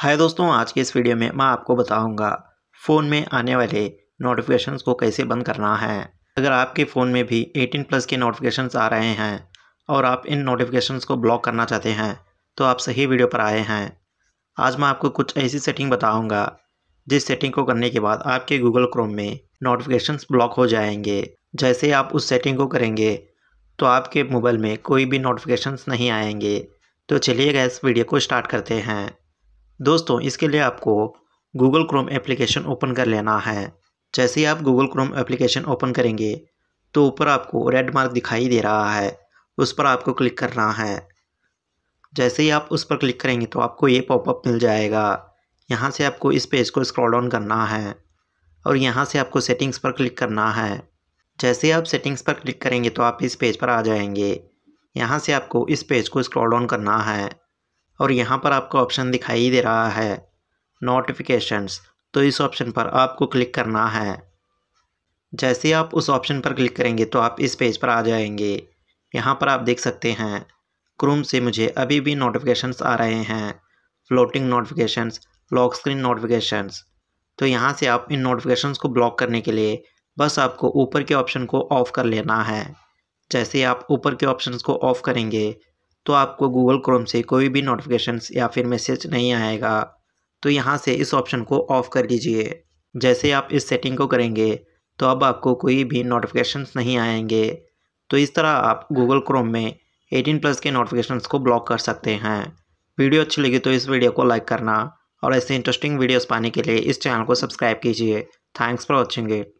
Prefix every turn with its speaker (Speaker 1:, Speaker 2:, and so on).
Speaker 1: हाय दोस्तों आज के इस वीडियो में मैं आपको बताऊंगा फ़ोन में आने वाले नोटिफिकेशंस को कैसे बंद करना है अगर आपके फ़ोन में भी 18 प्लस के नोटिफिकेशंस आ रहे हैं और आप इन नोटिफिकेशंस को ब्लॉक करना चाहते हैं तो आप सही वीडियो पर आए हैं आज मैं आपको कुछ ऐसी सेटिंग बताऊँगा जिस सेटिंग को करने के बाद आपके गूगल क्रोम में नोटिफिकेशन ब्लॉक हो जाएंगे जैसे आप उस सेटिंग को करेंगे तो आपके मोबाइल में कोई भी नोटिफिकेशंस नहीं आएंगे तो चलिए गैस वीडियो को स्टार्ट करते हैं दोस्तों इसके लिए आपको गूगल क्रोम एप्लीकेशन ओपन कर लेना है जैसे ही आप गूगल क्रोम एप्लीकेशन ओपन करेंगे तो ऊपर आपको रेड मार्क दिखाई दे रहा है उस पर आपको क्लिक करना है जैसे ही आप उस पर क्लिक करेंगे तो आपको ये पॉपअप मिल जाएगा यहाँ से आपको इस पेज को स्क्रॉल डाउन करना है और यहाँ से आपको सेटिंग्स पर क्लिक करना है जैसे ही आप सेटिंग्स पर क्लिक करेंगे तो आप इस पेज पर आ जाएंगे यहाँ से आपको इस पेज को स्क्रॉल डाउन करना है और यहाँ पर आपको ऑप्शन दिखाई दे रहा है नोटिफिकेशंस तो इस ऑप्शन पर आपको क्लिक करना है जैसे आप उस ऑप्शन पर क्लिक करेंगे तो आप इस पेज पर आ जाएंगे यहाँ पर आप देख सकते हैं क्रोम से मुझे अभी भी नोटिफिकेशंस आ रहे हैं floating notifications lock screen notifications तो यहाँ से आप इन नोटिफिकेशंस को ब्लॉक करने के लिए बस आपको ऊपर के ऑप्शन को ऑफ़ कर लेना है जैसे आप ऊपर के ऑप्शन को ऑफ़ करेंगे तो आपको गूगल क्रोम से कोई भी नोटिफिकेशन या फिर मैसेज नहीं आएगा तो यहाँ से इस ऑप्शन को ऑफ़ कर लीजिए जैसे आप इस सेटिंग को करेंगे तो अब आपको कोई भी नोटिफिकेशंस नहीं आएंगे तो इस तरह आप गूगल क्रोम में 18 प्लस के नोटिफिकेशंस को ब्लॉक कर सकते हैं वीडियो अच्छी लगी तो इस वीडियो को लाइक करना और ऐसे इंटरेस्टिंग वीडियोस पाने के लिए इस चैनल को सब्सक्राइब कीजिए थैंक्स फॉर वॉचिंग इट